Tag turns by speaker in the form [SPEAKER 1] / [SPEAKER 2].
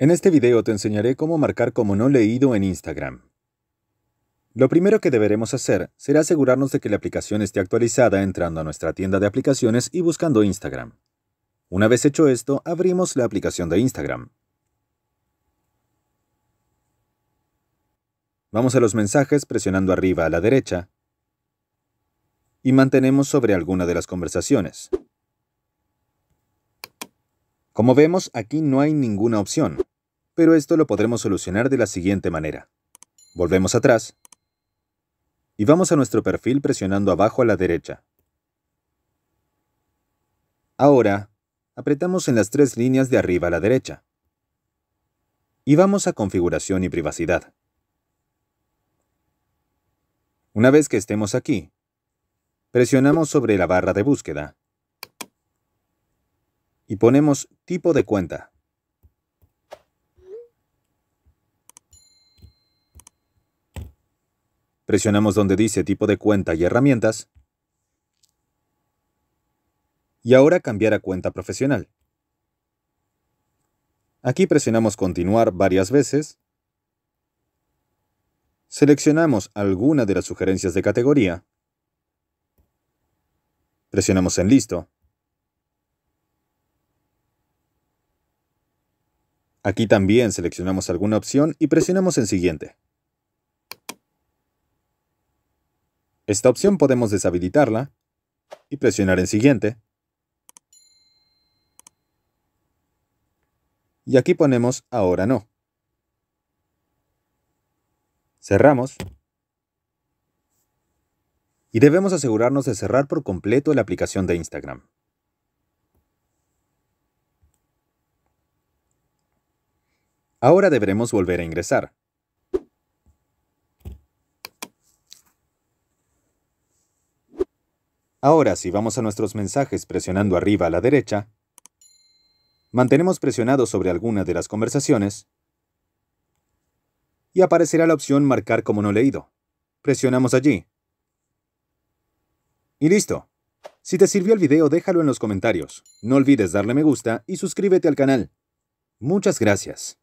[SPEAKER 1] En este video te enseñaré cómo marcar como no leído en Instagram. Lo primero que deberemos hacer será asegurarnos de que la aplicación esté actualizada entrando a nuestra tienda de aplicaciones y buscando Instagram. Una vez hecho esto, abrimos la aplicación de Instagram. Vamos a los mensajes presionando arriba a la derecha y mantenemos sobre alguna de las conversaciones. Como vemos, aquí no hay ninguna opción, pero esto lo podremos solucionar de la siguiente manera. Volvemos atrás y vamos a nuestro perfil presionando abajo a la derecha. Ahora, apretamos en las tres líneas de arriba a la derecha. Y vamos a configuración y privacidad. Una vez que estemos aquí, presionamos sobre la barra de búsqueda y ponemos tipo de cuenta. Presionamos donde dice tipo de cuenta y herramientas. Y ahora cambiar a cuenta profesional. Aquí presionamos continuar varias veces. Seleccionamos alguna de las sugerencias de categoría. Presionamos en listo. Aquí también seleccionamos alguna opción y presionamos en Siguiente. Esta opción podemos deshabilitarla y presionar en Siguiente. Y aquí ponemos Ahora no. Cerramos. Y debemos asegurarnos de cerrar por completo la aplicación de Instagram. Ahora deberemos volver a ingresar. Ahora, si vamos a nuestros mensajes presionando arriba a la derecha, mantenemos presionado sobre alguna de las conversaciones y aparecerá la opción Marcar como no leído. Presionamos allí. Y listo. Si te sirvió el video, déjalo en los comentarios. No olvides darle me gusta y suscríbete al canal. Muchas gracias.